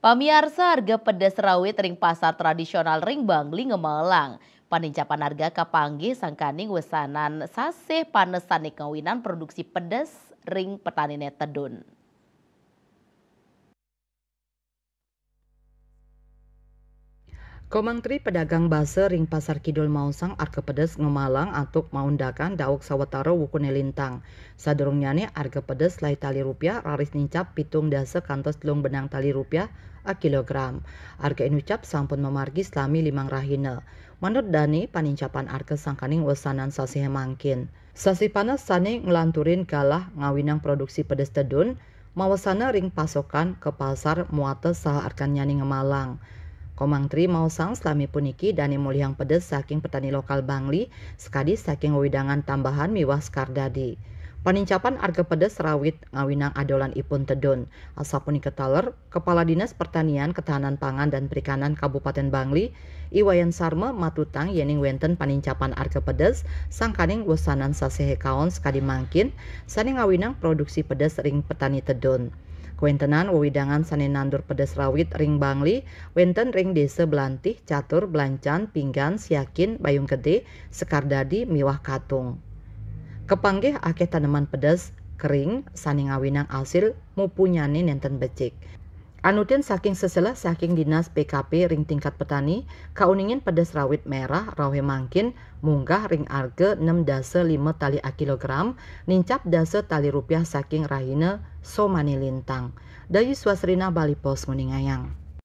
Pamiarsa harga pedas rawit ring pasar tradisional ring Bangli ngemelang. Panincapan harga kapangge sangkaning wesanan sase panesan kawinan produksi pedas ring petani netedun. Komangtri pedagang base ring pasar kidul mausang arga pedes ngemalang antuk maundakan dauk sawetara wukune lintang. Sadurungyane arga pedes lai tali rupiah raris nincap pitung dasa kantos telung benang tali rupiah a kilogram. ini ucap sampun memargi selami limang rahina. Menurut dani panincapan Arke sangkaning wesanan sasi hemangkin. Sasi panas sani ngelanturin galah ngawinang produksi pedes tedun, mawasana ring pasokan ke pasar muate sah arkan nyani ngemalang. Komang tri mau sang selami puniki dan imul yang pedes saking petani lokal Bangli, sekadi saking widangan tambahan miwas kardadi. Panincapan harga pedes rawit ngawinang adolan ipun tedun. Asapun ketaler, Kepala Dinas Pertanian Ketahanan Pangan dan Perikanan Kabupaten Bangli, Iwayan Sarme matutang yening wenten panincapan harga pedes, sangkaning wesanan sasehe kaon sekadi mangkin, sani ngawinang produksi pedes ring petani tedun. Kuentenan wewidangan sani nandur pedes rawit ring bangli, wenten ring desa belantih, catur, belancan, pinggan, siakin, bayung gede, sekardadi, miwah katung. Kepanggih akeh tanaman pedes, kering, sani ngawinang asil, mupunyani nenten becik. Anudin saking sesela saking dinas PKP ring tingkat petani, kauningin pedas rawit merah rawe mangkin, munggah ring arge 6 dase 5 tali a kilogram, nincap dase tali rupiah saking rahine somani lintang. Dayu swasrina Bali Pos Muningayang.